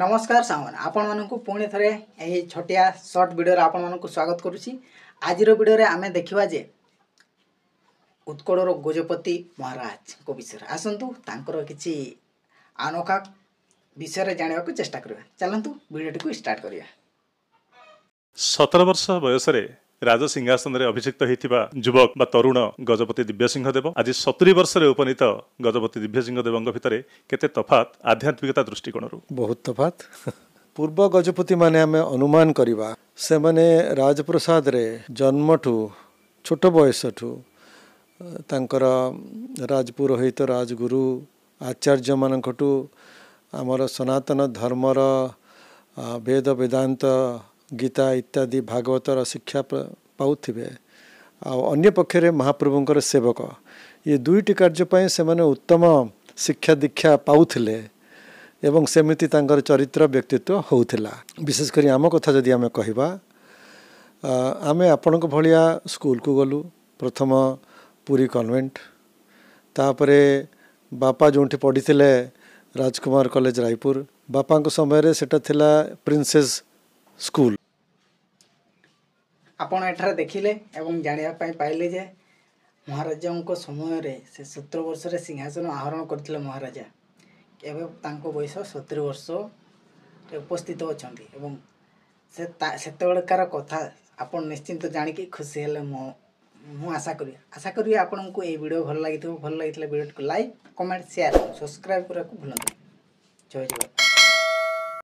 ନମସ୍କାର ସାଙ୍ଗମାନେ ଆପଣମାନଙ୍କୁ ପୁଣି ଥରେ ଏହି ଛୋଟିଆ ସର୍ଟ ଭିଡ଼ିଓରେ ଆପଣମାନଙ୍କୁ ସ୍ୱାଗତ କରୁଛି ଆଜିର ଭିଡ଼ିଓରେ ଆମେ ଦେଖିବା ଯେ ଉତ୍କଳର ଗଜପତି ମହାରାଜଙ୍କ ବିଷୟରେ ଆସନ୍ତୁ ତାଙ୍କର କିଛି ଅନୋଖା ବିଷୟରେ ଜାଣିବାକୁ ଚେଷ୍ଟା କରିବା ଚାଲନ୍ତୁ ଭିଡ଼ିଓଟିକୁ ଷ୍ଟାର୍ଟ କରିବା ସତର ବର୍ଷ ବୟସରେ ରାଜସିଂହାସନରେ ଅଭିଯୁକ୍ତ ହୋଇଥିବା ଯୁବକ ବା ତରୁଣ ଗଜପତି ଦିବ୍ୟସିଂହ ଦେବ ଆଜି ସତୁରୀ ବର୍ଷରେ ଉପନୀତ ଗଜପତି ଦିବ୍ୟସିଂହ ଦେବଙ୍କ ଭିତରେ କେତେ ତଫାତ ଆଧ୍ୟାତ୍ମିକତା ଦୃଷ୍ଟିକୋଣରୁ ବହୁତ ତଫାତ ପୂର୍ବ ଗଜପତିମାନେ ଆମେ ଅନୁମାନ କରିବା ସେମାନେ ରାଜପ୍ରସାଦରେ ଜନ୍ମଠୁ ଛୋଟ ବୟସଠୁ ତାଙ୍କର ରାଜପୁରୋହିତ ରାଜଗୁରୁ ଆଚାର୍ଯ୍ୟମାନଙ୍କଠୁ ଆମର ସନାତନ ଧର୍ମର ବେଦ ବେଦାନ୍ତ ଗୀତା ଇତ୍ୟାଦି ଭାଗବତର ଶିକ୍ଷା ପାଉଥିବେ ଆଉ ଅନ୍ୟ ପକ୍ଷରେ ମହାପ୍ରଭୁଙ୍କର ସେବକ ଏ ଦୁଇଟି କାର୍ଯ୍ୟ ପାଇଁ ସେମାନେ ଉତ୍ତମ ଶିକ୍ଷା ଦୀକ୍ଷା ପାଉଥିଲେ ଏବଂ ସେମିତି ତାଙ୍କର ଚରିତ୍ର ବ୍ୟକ୍ତିତ୍ୱ ହେଉଥିଲା ବିଶେଷ କରି ଆମ କଥା ଯଦି ଆମେ କହିବା ଆମେ ଆପଣଙ୍କ ଭଳିଆ ସ୍କୁଲକୁ ଗଲୁ ପ୍ରଥମ ପୁରୀ କନଭେଣ୍ଟ ତାପରେ ବାପା ଯେଉଁଠି ପଢ଼ିଥିଲେ ରାଜକୁମାର କଲେଜ ରାୟପୁର ବାପାଙ୍କ ସମୟରେ ସେଇଟା ଥିଲା ପ୍ରିନ୍ସେସ୍ ସ୍କୁଲ ଆପଣ ଏଠାରେ ଦେଖିଲେ ଏବଂ ଜାଣିବା ପାଇଁ ପାଇଲେ ଯେ ମହାରାଜାଙ୍କ ସମୟରେ ସେ ସତର ବର୍ଷରେ ସିଂହାସନ ଆହରଣ କରିଥିଲେ ମହାରାଜା ଏବେ ତାଙ୍କ ବୟସ ସତୁରି ବର୍ଷରେ ଉପସ୍ଥିତ ଅଛନ୍ତି ଏବଂ ସେ ସେତେବେଳେକାର କଥା ଆପଣ ନିଶ୍ଚିନ୍ତ ଜାଣିକି ଖୁସି ହେଲେ ମୁଁ ମୁଁ ଆଶା କରିବି ଆଶା କରିବି ଆପଣଙ୍କୁ ଏଇ ଭିଡ଼ିଓ ଭଲ ଲାଗିଥିବ ଭଲ ଲାଗିଥିଲେ ଭିଡ଼ିଓଟିକୁ ଲାଇକ୍ କମେଣ୍ଟ ସେୟାର ସବସ୍କ୍ରାଇବ୍ କରିବାକୁ ଭୁଲନ୍ତୁ ଜୟ ଜଗନ୍ନାଥ